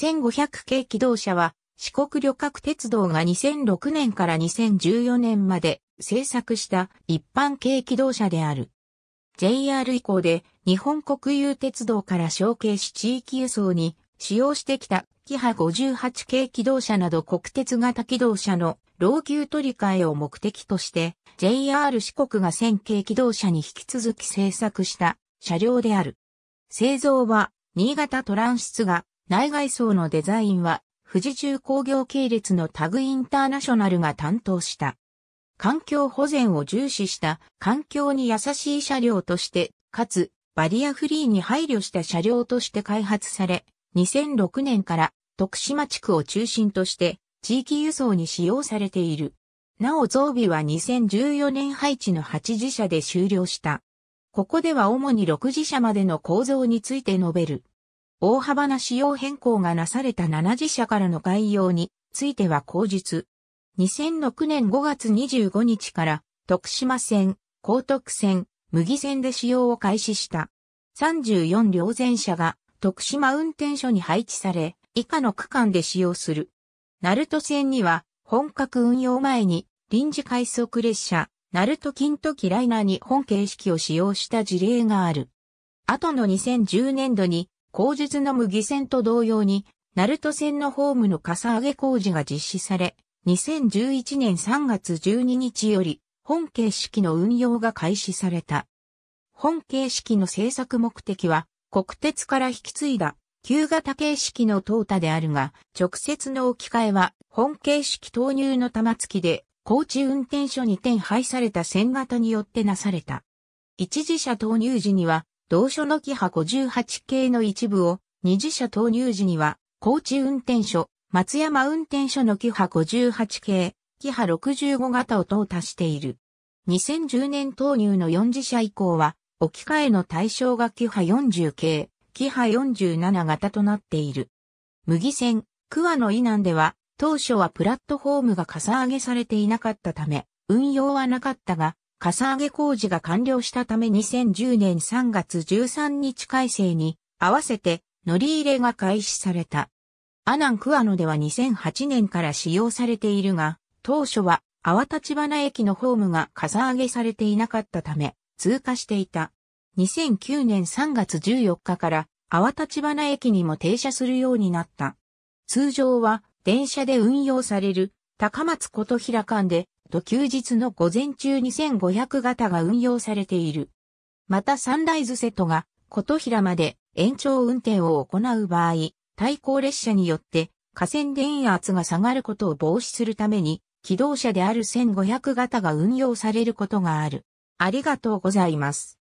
1500系機動車は四国旅客鉄道が2006年から2014年まで制作した一般系機動車である。JR 以降で日本国有鉄道から承継し地域輸送に使用してきたキハ58系機動車など国鉄型機動車の老朽取り替えを目的として JR 四国が1000系機動車に引き続き制作した車両である。製造は新潟トランシスが内外装のデザインは、富士重工業系列のタグインターナショナルが担当した。環境保全を重視した環境に優しい車両として、かつバリアフリーに配慮した車両として開発され、2006年から徳島地区を中心として地域輸送に使用されている。なお増備は2014年配置の8次車で終了した。ここでは主に6次車までの構造について述べる。大幅な仕様変更がなされた7 0社からの概要については後述。2006年5月25日から徳島線、高徳線、麦線で使用を開始した。34両前車が徳島運転所に配置され、以下の区間で使用する。鳴門線には本格運用前に臨時快速列車、鳴門金時ライナーに本形式を使用した事例がある。後の2010年度に後日の麦船と同様に、鳴門船のホームの傘上げ工事が実施され、2011年3月12日より、本形式の運用が開始された。本形式の制作目的は、国鉄から引き継いだ旧型形式の淘汰であるが、直接の置き換えは、本形式投入の玉突きで、高知運転所に転廃された線型によってなされた。一時車投入時には、同所のキハ58系の一部を二次車投入時には、高知運転所、松山運転所のキハ58系、キハ65型を淘汰している。2010年投入の四次車以降は、置き換えの対象がキハ40系、キハ47型となっている。麦線、桑の以南では、当初はプラットフォームがかさ上げされていなかったため、運用はなかったが、かさ上げ工事が完了したため2010年3月13日改正に合わせて乗り入れが開始された。アナン桑野では2008年から使用されているが、当初は淡立花駅のホームがかさ上げされていなかったため通過していた。2009年3月14日から淡立花駅にも停車するようになった。通常は電車で運用される高松琴平間でと休日の午前中2500型が運用されている。またサンライズ瀬戸が琴平まで延長運転を行う場合、対向列車によって河川電圧が下がることを防止するために、機動車である1500型が運用されることがある。ありがとうございます。